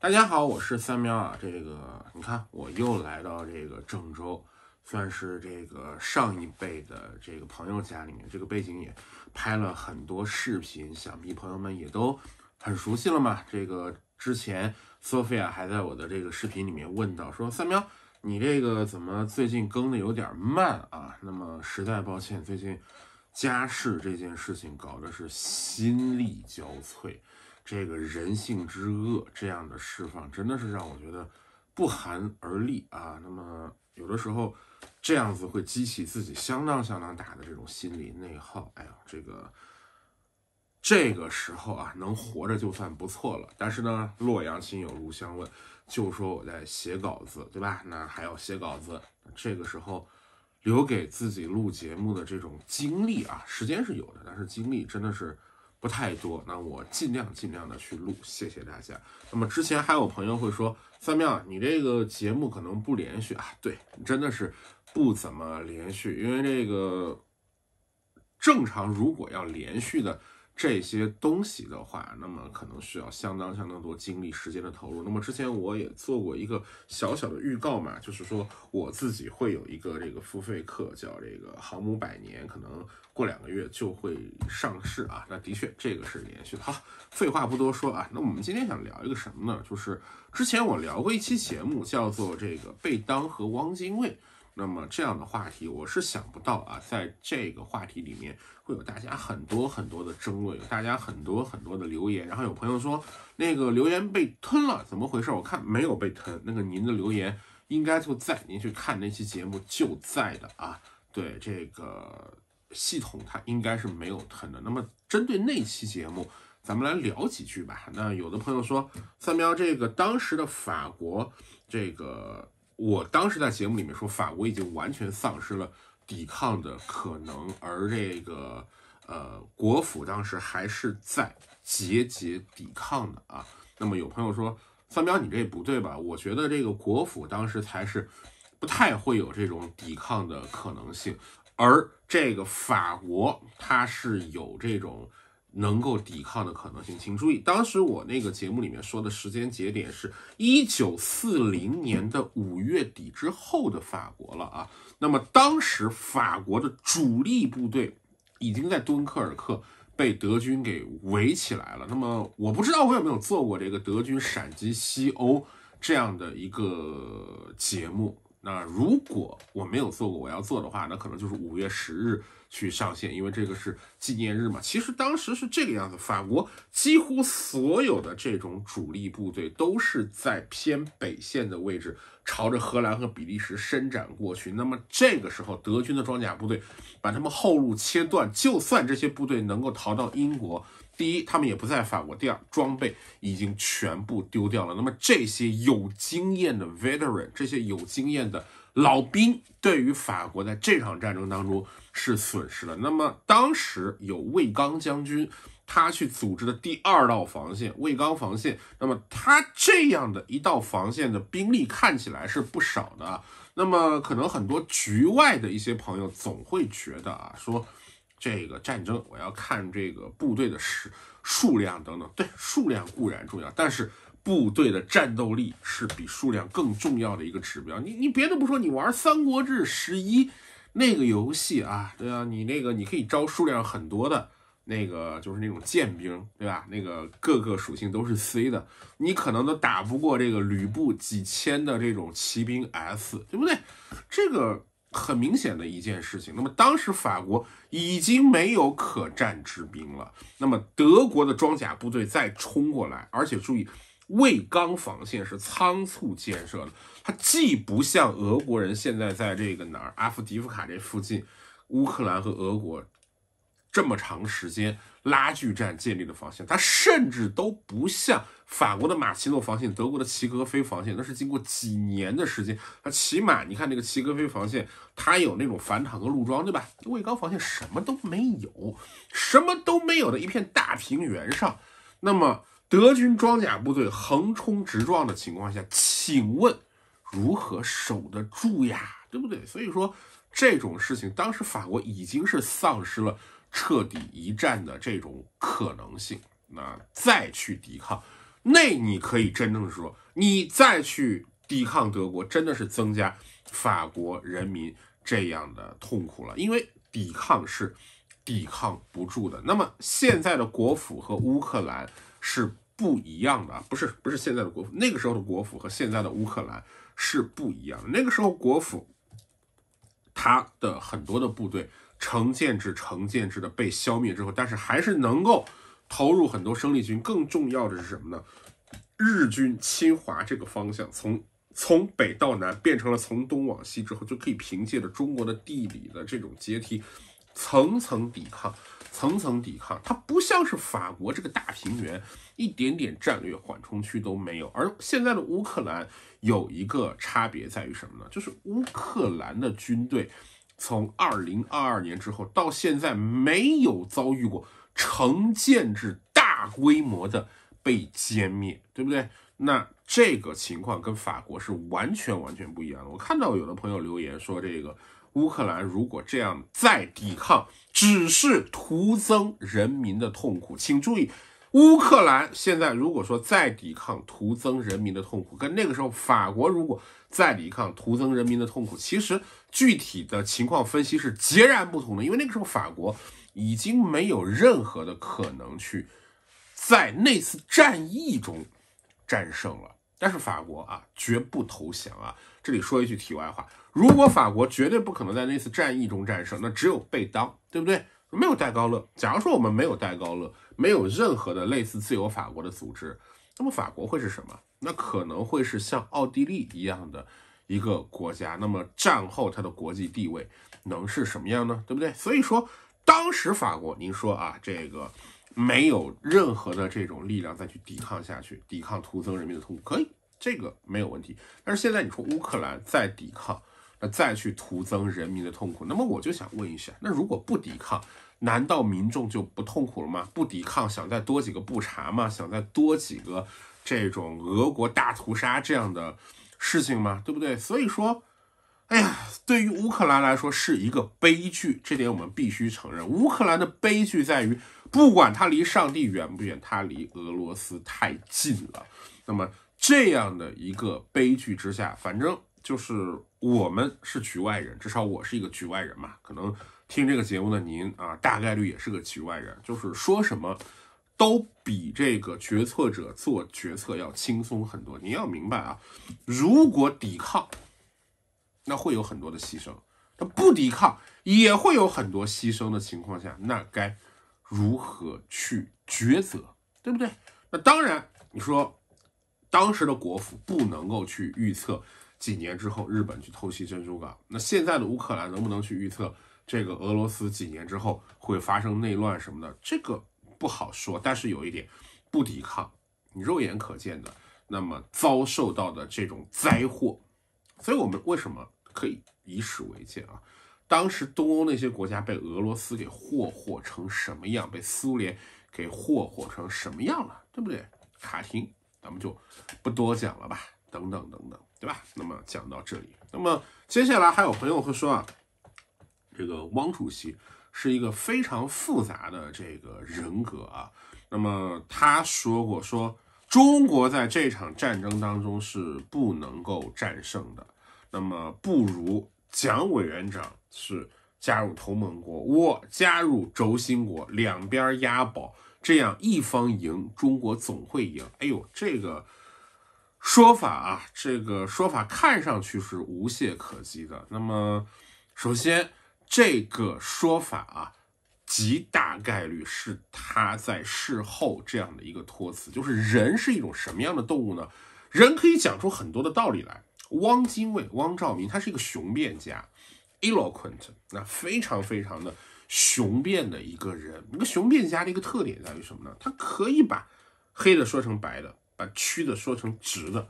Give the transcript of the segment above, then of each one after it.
大家好，我是三喵啊。这个你看，我又来到这个郑州，算是这个上一辈的这个朋友家里面，这个背景也拍了很多视频，想必朋友们也都很熟悉了嘛。这个之前 s o 亚 i a 还在我的这个视频里面问到说，三喵，你这个怎么最近更的有点慢啊？那么实在抱歉，最近家事这件事情搞的是心力交瘁。这个人性之恶这样的释放，真的是让我觉得不寒而栗啊！那么有的时候这样子会激起自己相当相当大的这种心理内耗。哎呦，这个这个时候啊，能活着就算不错了。但是呢，洛阳亲友如相问，就说我在写稿子，对吧？那还要写稿子。这个时候留给自己录节目的这种精力啊，时间是有的，但是精力真的是。不太多，那我尽量尽量的去录，谢谢大家。那么之前还有朋友会说，三喵，你这个节目可能不连续啊？对，真的是不怎么连续，因为这个正常如果要连续的。这些东西的话，那么可能需要相当相当多精力、时间的投入。那么之前我也做过一个小小的预告嘛，就是说我自己会有一个这个付费课，叫这个航母百年，可能过两个月就会上市啊。那的确，这个是连续。的。好，废话不多说啊，那我们今天想聊一个什么呢？就是之前我聊过一期节目，叫做这个贝当和汪精卫。那么这样的话题，我是想不到啊，在这个话题里面会有大家很多很多的争论，有大家很多很多的留言，然后有朋友说那个留言被吞了，怎么回事？我看没有被吞，那个您的留言应该就在您去看那期节目就在的啊，对这个系统它应该是没有吞的。那么针对那期节目，咱们来聊几句吧。那有的朋友说三喵，这个当时的法国这个。我当时在节目里面说，法国已经完全丧失了抵抗的可能，而这个呃国府当时还是在节节抵抗的啊。那么有朋友说，范彪你这不对吧？我觉得这个国府当时才是不太会有这种抵抗的可能性，而这个法国它是有这种。能够抵抗的可能性，请注意，当时我那个节目里面说的时间节点是一九四零年的五月底之后的法国了啊。那么当时法国的主力部队已经在敦刻尔克被德军给围起来了。那么我不知道我有没有做过这个德军闪击西欧这样的一个节目。那如果我没有做过，我要做的话，那可能就是五月十日去上线，因为这个是纪念日嘛。其实当时是这个样子，法国几乎所有的这种主力部队都是在偏北线的位置，朝着荷兰和比利时伸展过去。那么这个时候，德军的装甲部队把他们后路切断，就算这些部队能够逃到英国。第一，他们也不在法国。第二，装备已经全部丢掉了。那么这些有经验的 veteran，这些有经验的老兵，对于法国在这场战争当中是损失了。那么当时有魏刚将军，他去组织的第二道防线，魏刚防线。那么他这样的一道防线的兵力看起来是不少的。那么可能很多局外的一些朋友总会觉得啊，说。这个战争，我要看这个部队的数数量等等。对，数量固然重要，但是部队的战斗力是比数量更重要的一个指标。你你别的不说，你玩《三国志十一》那个游戏啊，对啊，你那个你可以招数量很多的那个，就是那种剑兵，对吧？那个各个属性都是 C 的，你可能都打不过这个吕布几千的这种骑兵 S，对不对？这个。很明显的一件事情，那么当时法国已经没有可战之兵了，那么德国的装甲部队再冲过来，而且注意，卫刚防线是仓促建设的，它既不像俄国人现在在这个哪儿，阿夫迪夫卡这附近，乌克兰和俄国。这么长时间拉锯战建立的防线，它甚至都不像法国的马奇诺防线、德国的齐格菲防线，那是经过几年的时间。它起码你看那个齐格菲防线，它有那种反坦克路桩，对吧？卫刚防线什么都没有，什么都没有的一片大平原上，那么德军装甲部队横冲直撞的情况下，请问如何守得住呀？对不对？所以说这种事情，当时法国已经是丧失了。彻底一战的这种可能性，那再去抵抗，那你可以真正的说，你再去抵抗德国，真的是增加法国人民这样的痛苦了，因为抵抗是抵抗不住的。那么现在的国府和乌克兰是不一样的，不是不是现在的国府，那个时候的国府和现在的乌克兰是不一样。那个时候国府他的很多的部队。城建制、城建制的被消灭之后，但是还是能够投入很多生力军。更重要的是什么呢？日军侵华这个方向，从从北到南变成了从东往西之后，就可以凭借着中国的地理的这种阶梯，层层抵抗，层层抵抗。它不像是法国这个大平原，一点点战略缓冲区都没有。而现在的乌克兰有一个差别在于什么呢？就是乌克兰的军队。从二零二二年之后到现在，没有遭遇过成建制、大规模的被歼灭，对不对？那这个情况跟法国是完全完全不一样的。我看到有的朋友留言说，这个乌克兰如果这样再抵抗，只是徒增人民的痛苦。请注意。乌克兰现在如果说再抵抗，徒增人民的痛苦；跟那个时候法国如果再抵抗，徒增人民的痛苦。其实具体的情况分析是截然不同的，因为那个时候法国已经没有任何的可能去在那次战役中战胜了。但是法国啊，绝不投降啊！这里说一句题外话：如果法国绝对不可能在那次战役中战胜，那只有被当，对不对？没有戴高乐，假如说我们没有戴高乐，没有任何的类似自由法国的组织，那么法国会是什么？那可能会是像奥地利一样的一个国家。那么战后它的国际地位能是什么样呢？对不对？所以说当时法国，您说啊，这个没有任何的这种力量再去抵抗下去，抵抗徒增人民的痛苦，可以，这个没有问题。但是现在你说乌克兰再抵抗。那再去徒增人民的痛苦，那么我就想问一下，那如果不抵抗，难道民众就不痛苦了吗？不抵抗，想再多几个布查吗？想再多几个这种俄国大屠杀这样的事情吗？对不对？所以说，哎呀，对于乌克兰来说是一个悲剧，这点我们必须承认。乌克兰的悲剧在于，不管他离上帝远不远，他离俄罗斯太近了。那么这样的一个悲剧之下，反正就是。我们是局外人，至少我是一个局外人嘛。可能听这个节目的您啊，大概率也是个局外人。就是说什么，都比这个决策者做决策要轻松很多。您要明白啊，如果抵抗，那会有很多的牺牲；，他不抵抗，也会有很多牺牲的情况下，那该如何去抉择，对不对？那当然，你说当时的国府不能够去预测。几年之后，日本去偷袭珍珠港。那现在的乌克兰能不能去预测这个俄罗斯几年之后会发生内乱什么的？这个不好说。但是有一点，不抵抗，你肉眼可见的，那么遭受到的这种灾祸。所以我们为什么可以以史为鉴啊？当时东欧那些国家被俄罗斯给霍霍成什么样，被苏联给霍霍成什么样了，对不对？卡廷，咱们就不多讲了吧。等等等等，对吧？那么讲到这里，那么接下来还有朋友会说啊，这个汪主席是一个非常复杂的这个人格啊。那么他说过，说中国在这场战争当中是不能够战胜的，那么不如蒋委员长是加入同盟国，我加入轴心国，两边押宝，这样一方赢，中国总会赢。哎呦，这个。说法啊，这个说法看上去是无懈可击的。那么，首先，这个说法啊，极大概率是他在事后这样的一个托词。就是人是一种什么样的动物呢？人可以讲出很多的道理来。汪精卫、汪兆民，他是一个雄辩家，eloquent，那非常非常的雄辩的一个人。一个雄辩家的一个特点在于什么呢？他可以把黑的说成白的。把曲的说成直的，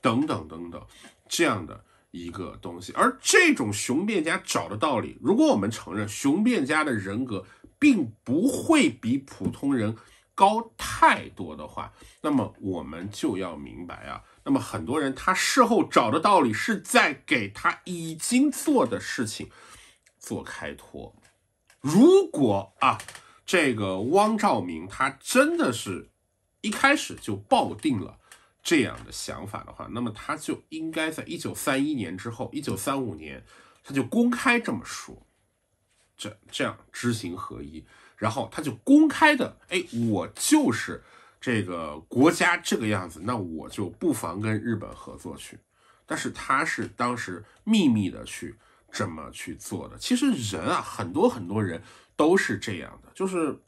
等等等等，这样的一个东西。而这种雄辩家找的道理，如果我们承认雄辩家的人格并不会比普通人高太多的话，那么我们就要明白啊，那么很多人他事后找的道理是在给他已经做的事情做开脱。如果啊，这个汪兆明他真的是。一开始就抱定了这样的想法的话，那么他就应该在一九三一年之后，一九三五年，他就公开这么说。这这样知行合一，然后他就公开的，哎，我就是这个国家这个样子，那我就不妨跟日本合作去。但是他是当时秘密的去这么去做的。其实人啊，很多很多人都是这样的，就是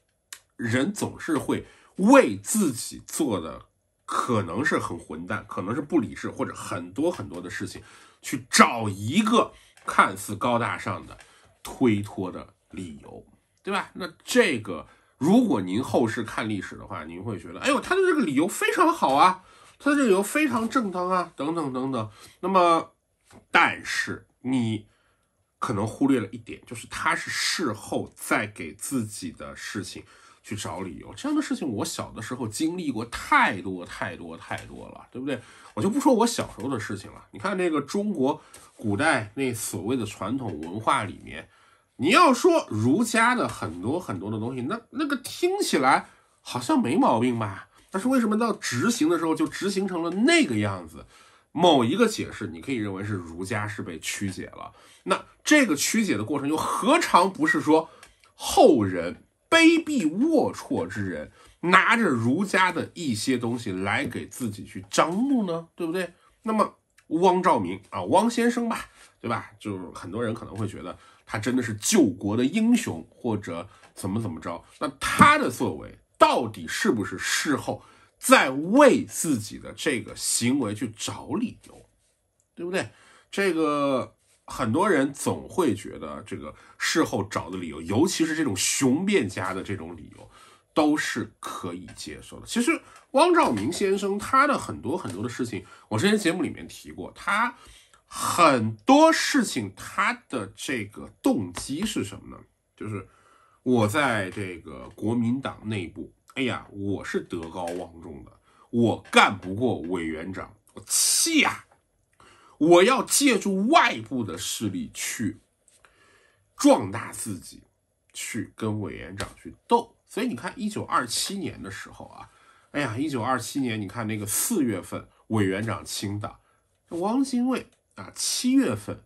人总是会。为自己做的可能是很混蛋，可能是不理智，或者很多很多的事情，去找一个看似高大上的推脱的理由，对吧？那这个，如果您后世看历史的话，您会觉得，哎呦，他的这个理由非常好啊，他的这个理由非常正当啊，等等等等。那么，但是你可能忽略了一点，就是他是事后再给自己的事情。去找理由，这样的事情我小的时候经历过太多太多太多了，对不对？我就不说我小时候的事情了。你看那个中国古代那所谓的传统文化里面，你要说儒家的很多很多的东西，那那个听起来好像没毛病吧？但是为什么到执行的时候就执行成了那个样子？某一个解释，你可以认为是儒家是被曲解了。那这个曲解的过程，又何尝不是说后人？卑鄙龌龊之人拿着儒家的一些东西来给自己去张目呢，对不对？那么汪兆民啊，汪先生吧，对吧？就是很多人可能会觉得他真的是救国的英雄或者怎么怎么着，那他的作为到底是不是事后在为自己的这个行为去找理由，对不对？这个。很多人总会觉得这个事后找的理由，尤其是这种雄辩家的这种理由，都是可以接受的。其实，汪兆明先生他的很多很多的事情，我之前节目里面提过，他很多事情他的这个动机是什么呢？就是我在这个国民党内部，哎呀，我是德高望重的，我干不过委员长，我气呀。我要借助外部的势力去壮大自己，去跟委员长去斗。所以你看，一九二七年的时候啊，哎呀，一九二七年，你看那个四月份委员长清党，汪精卫啊，七月份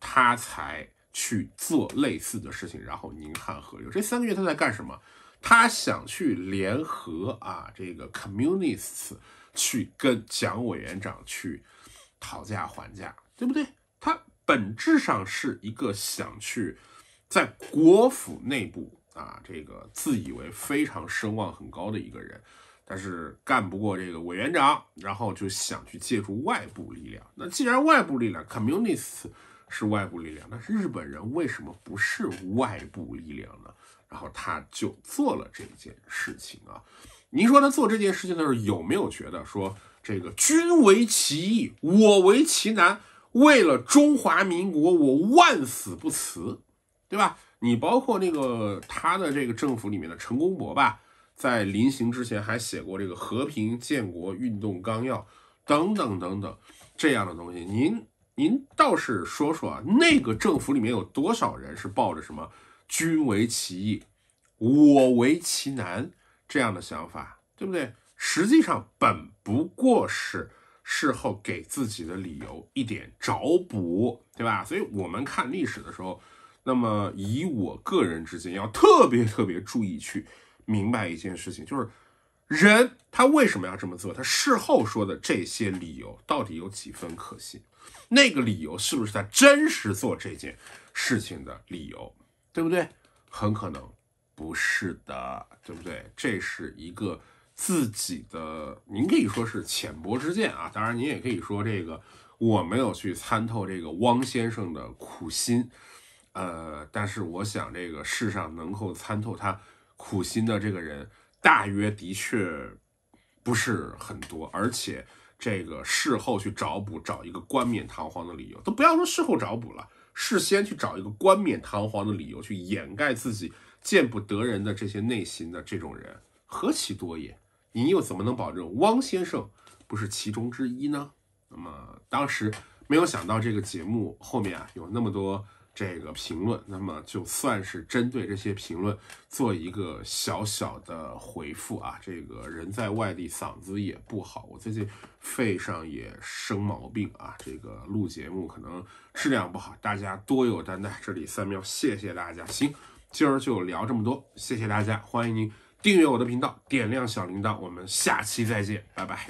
他才去做类似的事情。然后宁汉合流，这三个月他在干什么？他想去联合啊这个 communists 去跟蒋委员长去。讨价还价，对不对？他本质上是一个想去在国府内部啊，这个自以为非常声望很高的一个人，但是干不过这个委员长，然后就想去借助外部力量。那既然外部力量 c o m m u n i s t 是外部力量，但是日本人为什么不是外部力量呢？然后他就做了这件事情啊。您说他做这件事情的时候，有没有觉得说？这个君为其义，我为其难。为了中华民国，我万死不辞，对吧？你包括那个他的这个政府里面的陈公博吧，在临行之前还写过这个《和平建国运动纲要》等等等等这样的东西。您您倒是说说，那个政府里面有多少人是抱着什么“君为其义，我为其难”这样的想法，对不对？实际上本不过是事后给自己的理由一点找补，对吧？所以，我们看历史的时候，那么以我个人之见，要特别特别注意去明白一件事情，就是人他为什么要这么做？他事后说的这些理由到底有几分可信？那个理由是不是他真实做这件事情的理由？对不对？很可能不是的，对不对？这是一个。自己的，您可以说是浅薄之见啊。当然，您也可以说这个我没有去参透这个汪先生的苦心，呃，但是我想这个世上能够参透他苦心的这个人，大约的确不是很多。而且这个事后去找补，找一个冠冕堂皇的理由，都不要说事后找补了，事先去找一个冠冕堂皇的理由去掩盖自己见不得人的这些内心的这种人，何其多也！您又怎么能保证汪先生不是其中之一呢？那么当时没有想到这个节目后面啊有那么多这个评论，那么就算是针对这些评论做一个小小的回复啊。这个人在外地嗓子也不好，我最近肺上也生毛病啊，这个录节目可能质量不好，大家多有担待。这里三秒，谢谢大家。行，今儿就聊这么多，谢谢大家，欢迎您。订阅我的频道，点亮小铃铛，我们下期再见，拜拜。